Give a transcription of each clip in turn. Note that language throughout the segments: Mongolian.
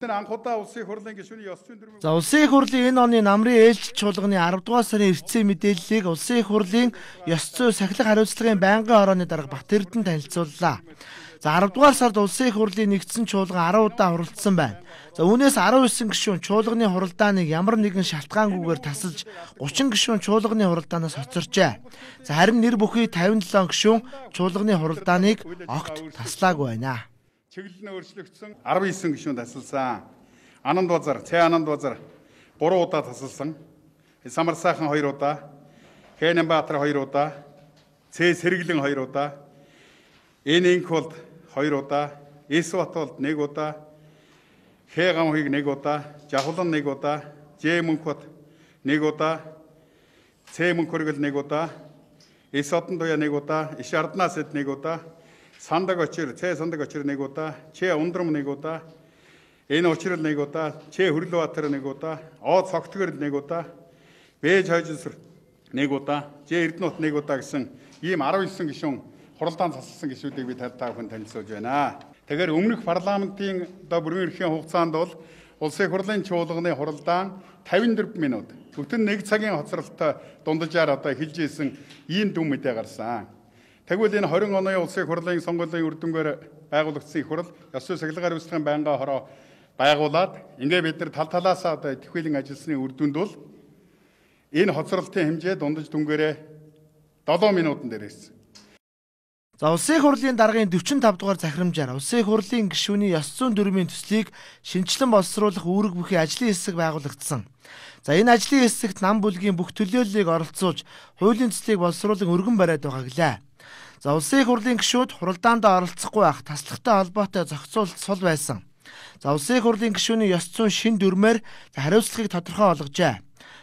За Улсын их хурлын энэ оны намрын ээлжид чуулганы 10 дугаар сарын эртсийн мэдээллийг Улсын их хурлын ёс зүй сахилах хариуцлагын байнгын хорооны дарга Бат Эрдэнэ танилцууллаа. За 10 дугаар сард Улсын их хурлын нэгдсэн чуулган 10 удаа хуралдсан байна. За үүнээс 19 гишүүн чуулганы хуралдааныг ямар нэгэн шалтгаангүйгээр тасалж 30 гишүүн чуулганы хуралдаанаас хоцорчээ. За харин нэр бүхий 57 гишүүн чуулганы хуралдааныг огт таслаагүй байна. Чиглэл нь өөрчлөгдсөн 19 гишүүн тасалсан. Ананд базар, Цэ Ананд базар 3 удаа тасалсан. Самар сайхан 2 удаа, Хэнэн Баатар 2 удаа, Цэ Сэргэлэн 2 удаа, Энэнх бол 2 удаа, Эсват бол 1 удаа, Хэгам хуйг 1 удаа, Жахулан 1 удаа, Жэ Мөнхбат 1 удаа, Цэ Мөнхөргөл 1 удаа, Эс Одондуя 1 удаа, Иш Арднаас 1 удаа сандаг очир цэ сандаг очир нэг удаа чэ ундрам нэг удаа энэ очирл нэг удаа чэ хөрлөбатар нэг удаа оо цогтгөрл нэг удаа бэж хойжсэр нэг удаа жэ эрдэнэт нэг удаа гэсэн ийм 19 гишүүн хуралдаан засалсан гишүүдийг би тартаа хүн танилцуулж байна. Тэгэхээр өмнөх парламентын одоо бүрэн эрхийн хугацаанд бол Улсын хурлын чуулганы хуралдаан 54 минут. Бүтэн 1 цагийн хоцролтой дунджаар одоо хилжсэн ийм дүн мэдээ гарсан. Тэгвэл энэ 20 оны улсын хурлын сонгуулийн үр дүнгээр байгуулагдсан их хурл ёс зүйн сахилгаар үйлчлэгийн байнгын хороо байгуулад ингээ бид нар тал талаас одоо тэхвэлэн ажилласны үр дүнд бол энэ хоцролтын хэмжээ дундаж дүнгээрээ 7 минутанд дээрээс. За улсын хурлын даргын 45 дугаар захирамжаар улсын хурлын гишүүний ёс зүйн дүрмийн төслийг шинчлэн боловсруулах үүрэг бүхий ажлын хэсэг байгуулагдсан. За энэ ажлын хэсэгт нам бүлгийн бүх төлөөллийг оролцуулж хуулийн төслийг боловсруулан өргөн бариад байгаа гэлээ. За улсын их хурлын гишүүд хуралдаанд оролцохгүй байх таслагтай холбоотой зохицуулт сул байсан. За улсын их хурлын гишүүний ёс зүйн шин дүрмээр хариуцлагыг тодорхой болгожээ.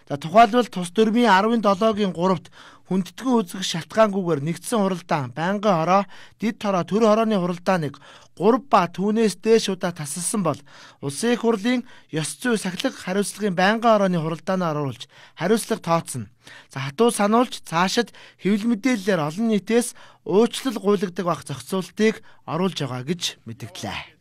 За тухайлбал тус дөрмийн 17-гийн 3-т хүндэтгэн үзэх шалтгаангүйгээр нэгдсэн хуралдаан байнгын хороо, дид хороо, төр хорооны хуралдааныг 3 ба түүнээс дээш удаа тасалсан бол Улсын их хурлын ёс зүй сахилгын хариуцлагын байнгын хорооны хуралдаанаар оруулж хариуцлага тооцно. За хатуу сануулж цаашид хэвлэл мэдээллээр олон нийтээс уучлал гуйлагдаг бах зохицуултыг оруулж байгаа гэж мэдгдлээ.